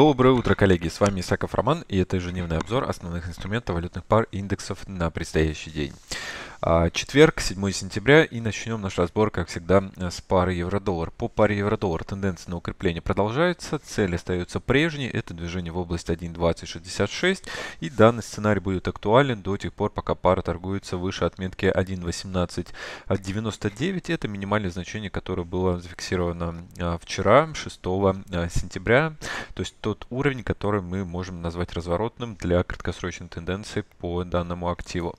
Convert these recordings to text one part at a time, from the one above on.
Доброе утро, коллеги! С вами Исаков Роман и это ежедневный обзор основных инструментов валютных пар и индексов на предстоящий день. А, четверг, 7 сентября, и начнем наш разбор, как всегда, э, с пары евро-доллар. По паре евро-доллар тенденция на укрепление продолжается, цель остается прежней, это движение в область 1.2066, и данный сценарий будет актуален до тех пор, пока пара торгуется выше отметки 1.1899, это минимальное значение, которое было зафиксировано э, вчера, 6 э, сентября, то есть тот уровень, который мы можем назвать разворотным для краткосрочной тенденции по данному активу.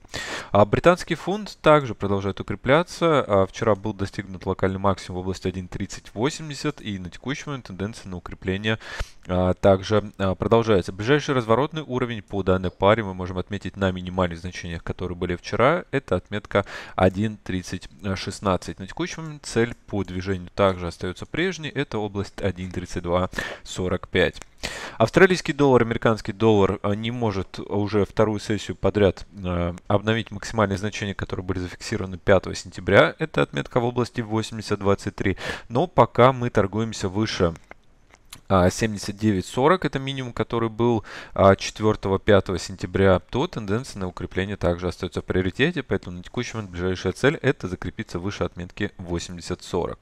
А британский фунт Фунт также продолжает укрепляться. А, вчера был достигнут локальный максимум в области 1.3080 и на текущий момент тенденция на укрепление а, также а, продолжается. Ближайший разворотный уровень по данной паре мы можем отметить на минимальных значениях, которые были вчера. Это отметка 1.3016. На текущий момент цель по движению также остается прежней. Это область 1.3245. Австралийский доллар, американский доллар а, не может уже вторую сессию подряд а, обновить максимальные значения, которые были зафиксированы 5 сентября. Это отметка в области 80.23. Но пока мы торгуемся выше 79.40 а, это минимум, который был 4-5 а, сентября, то тенденция на укрепление также остается в приоритете, поэтому на текущий момент ближайшая цель это закрепиться выше отметки 80.40.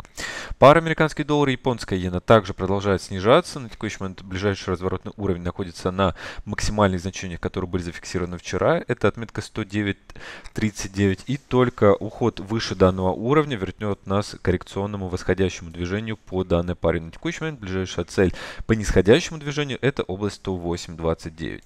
Пара американский доллар и японская иена также продолжает снижаться. На текущий момент ближайший разворотный уровень находится на максимальных значениях, которые были зафиксированы вчера. Это отметка 109.39 и только уход выше данного уровня вернет нас к коррекционному восходящему движению по данной паре. На текущий момент ближайшая цель по нисходящему движению это область 108.29.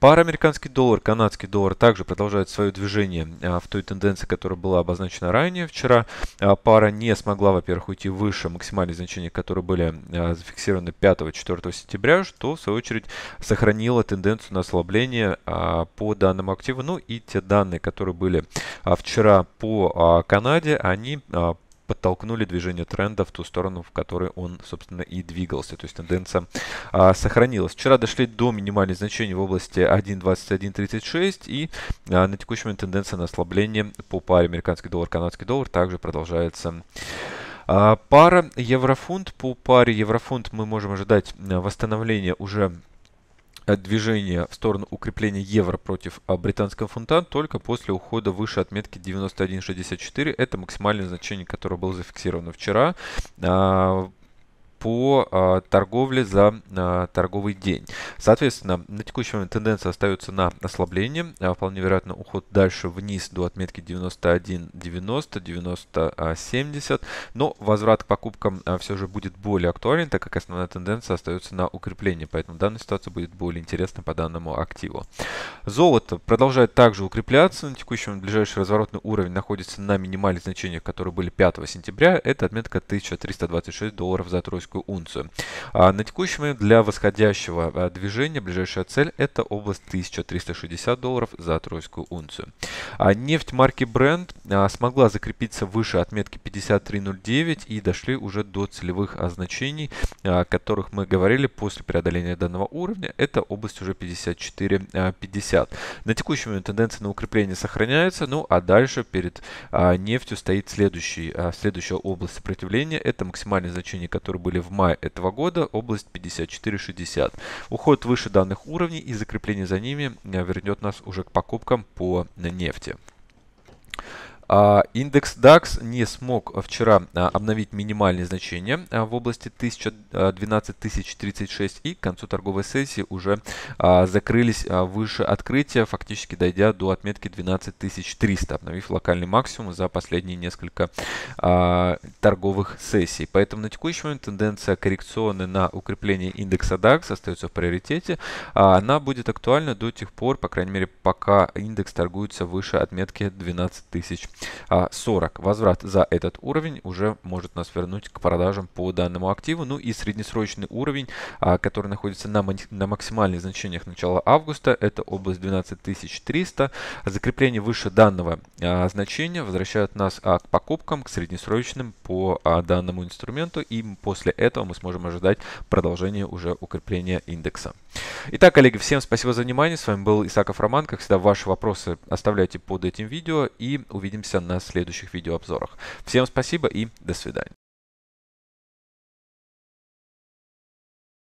Пара американский доллар, канадский доллар также продолжает свое движение а, в той тенденции, которая была обозначена ранее вчера. А, пара не смогла, во-первых, уйти выше максимальных значений, которые были а, зафиксированы 5-4 сентября, что в свою очередь сохранило тенденцию на ослабление по данным активу. Ну и те данные, которые были вчера по Канаде, они подтолкнули движение тренда в ту сторону, в которой он, собственно, и двигался. То есть тенденция а, сохранилась. Вчера дошли до минимальных значений в области 1.2136 и а, на текущий момент тенденция на ослабление по паре американский доллар, канадский доллар также продолжается. А, пара еврофунт. По паре еврофунт мы можем ожидать а, восстановления уже Э, движение в сторону укрепления евро против а, британского фунта только после ухода выше отметки 91.64. Это максимальное значение, которое было зафиксировано вчера. А, по а, торговле за а, торговый день. Соответственно, на текущий момент тенденция остается на ослаблении. А, вполне вероятно, уход дальше вниз до отметки 91.90, 90.70. Но возврат к покупкам все же будет более актуален, так как основная тенденция остается на укреплении. Поэтому данная ситуация будет более интересна по данному активу. Золото продолжает также укрепляться. На текущем ближайший разворотный уровень находится на минимальных значениях, которые были 5 сентября. Это отметка 1326 долларов за тройскую унцию. А на текущий момент для восходящего а, движения ближайшая цель это область 1360 долларов за тройскую унцию. А нефть марки Brent смогла закрепиться выше отметки 53.09 и дошли уже до целевых значений, о которых мы говорили после преодоления данного уровня. Это область уже 54.50. На текущий момент тенденция на укрепление сохраняется, ну а дальше перед нефтью стоит следующий, следующая область сопротивления. Это максимальные значения, которые были в мае этого года, область 54.60. Уход выше данных уровней и закрепление за ними э, вернет нас уже к покупкам по нефти. А, индекс DAX не смог вчера а, обновить минимальные значения а, в области 12036 и к концу торговой сессии уже закрылись выше открытия, фактически дойдя до отметки 12300, обновив локальный максимум за последние несколько торговых сессий. Поэтому на текущий момент тенденция коррекционная на укрепление индекса DAX остается в приоритете. Она будет актуальна до тех пор, по крайней мере, пока индекс торгуется выше отметки 12000 а 40. Возврат за этот уровень уже может нас вернуть к продажам по данному активу. Ну и среднесрочный уровень, а, который находится на, на максимальных значениях начала августа, это область 12300. Закрепление выше данного а, значения возвращает нас а, к покупкам, к среднесрочным по данному инструменту. И после этого мы сможем ожидать продолжения уже укрепления индекса. Итак, коллеги, всем спасибо за внимание. С вами был Исаков Роман. Как всегда, ваши вопросы оставляйте под этим видео и увидимся увидимся на следующих видеообзорах. Всем спасибо и до свидания.